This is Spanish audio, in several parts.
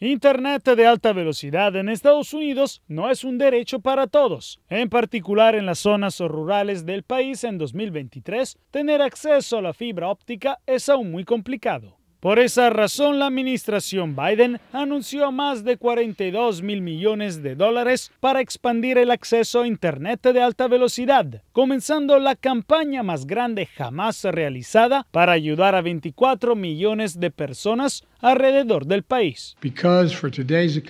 Internet de alta velocidad en Estados Unidos no es un derecho para todos. En particular en las zonas rurales del país en 2023, tener acceso a la fibra óptica es aún muy complicado. Por esa razón, la administración Biden anunció más de 42 mil millones de dólares para expandir el acceso a Internet de alta velocidad, comenzando la campaña más grande jamás realizada para ayudar a 24 millones de personas alrededor del país.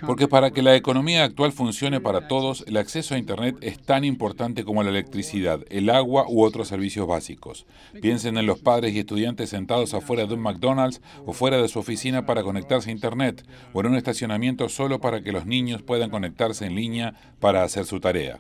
Porque para que la economía actual funcione para todos, el acceso a Internet es tan importante como la electricidad, el agua u otros servicios básicos. Piensen en los padres y estudiantes sentados afuera de un McDonald's o fuera de su oficina para conectarse a Internet, o en un estacionamiento solo para que los niños puedan conectarse en línea para hacer su tarea.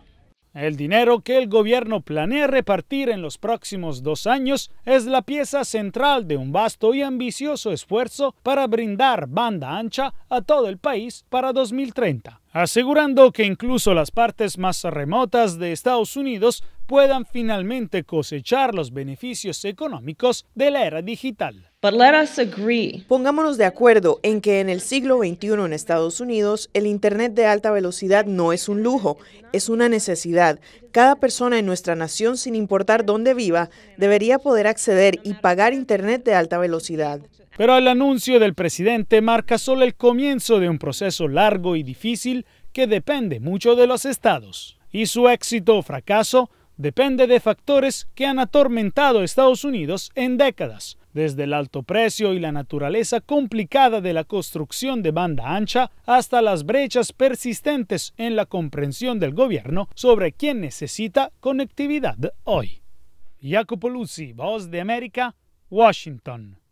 El dinero que el gobierno planea repartir en los próximos dos años es la pieza central de un vasto y ambicioso esfuerzo para brindar banda ancha a todo el país para 2030, asegurando que incluso las partes más remotas de Estados Unidos puedan finalmente cosechar los beneficios económicos de la era digital. Pongámonos de acuerdo en que en el siglo XXI en Estados Unidos el Internet de alta velocidad no es un lujo, es una necesidad. Cada persona en nuestra nación, sin importar dónde viva, debería poder acceder y pagar Internet de alta velocidad. Pero el anuncio del presidente marca solo el comienzo de un proceso largo y difícil que depende mucho de los estados. Y su éxito o fracaso depende de factores que han atormentado a Estados Unidos en décadas, desde el alto precio y la naturaleza complicada de la construcción de banda ancha hasta las brechas persistentes en la comprensión del gobierno sobre quién necesita conectividad hoy. Jacopo Luzzi, Voz de América, Washington.